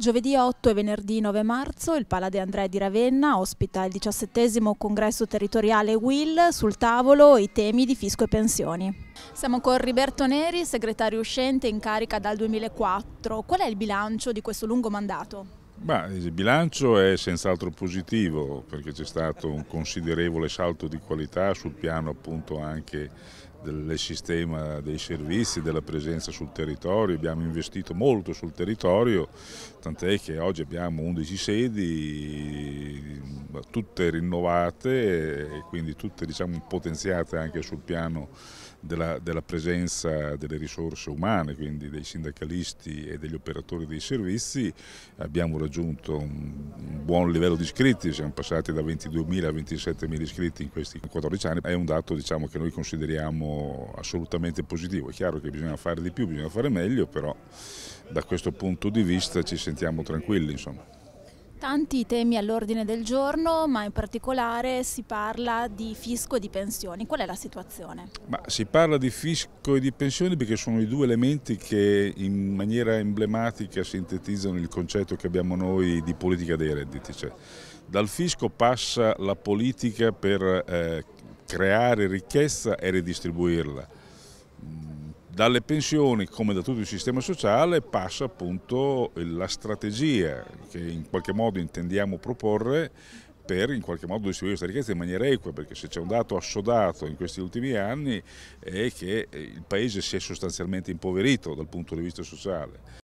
Giovedì 8 e venerdì 9 marzo il Pala De Andrea di Ravenna ospita il 17 congresso territoriale WIL sul tavolo i temi di fisco e pensioni. Siamo con Riberto Neri, segretario uscente in carica dal 2004. Qual è il bilancio di questo lungo mandato? Beh, il bilancio è senz'altro positivo perché c'è stato un considerevole salto di qualità sul piano appunto anche del sistema dei servizi, della presenza sul territorio, abbiamo investito molto sul territorio, tant'è che oggi abbiamo 11 sedi, tutte rinnovate e quindi tutte diciamo, potenziate anche sul piano della, della, presenza delle risorse umane, quindi dei sindacalisti e degli operatori dei servizi, abbiamo raggiunto un, un buon livello di iscritti, siamo passati da 22.000 a 27.000 iscritti in questi 14 anni, è un dato diciamo, che noi consideriamo assolutamente positivo, è chiaro che bisogna fare di più, bisogna fare meglio, però da questo punto di vista ci sentiamo tranquilli. Insomma. Tanti temi all'ordine del giorno, ma in particolare si parla di fisco e di pensioni. Qual è la situazione? Ma si parla di fisco e di pensioni perché sono i due elementi che in maniera emblematica sintetizzano il concetto che abbiamo noi di politica dei redditi. Cioè, dal fisco passa la politica per eh, creare ricchezza e ridistribuirla. Dalle pensioni, come da tutto il sistema sociale, passa appunto la strategia che in qualche modo intendiamo proporre per in qualche modo distribuire questa ricchezza in maniera equa, perché se c'è un dato assodato in questi ultimi anni è che il Paese si è sostanzialmente impoverito dal punto di vista sociale.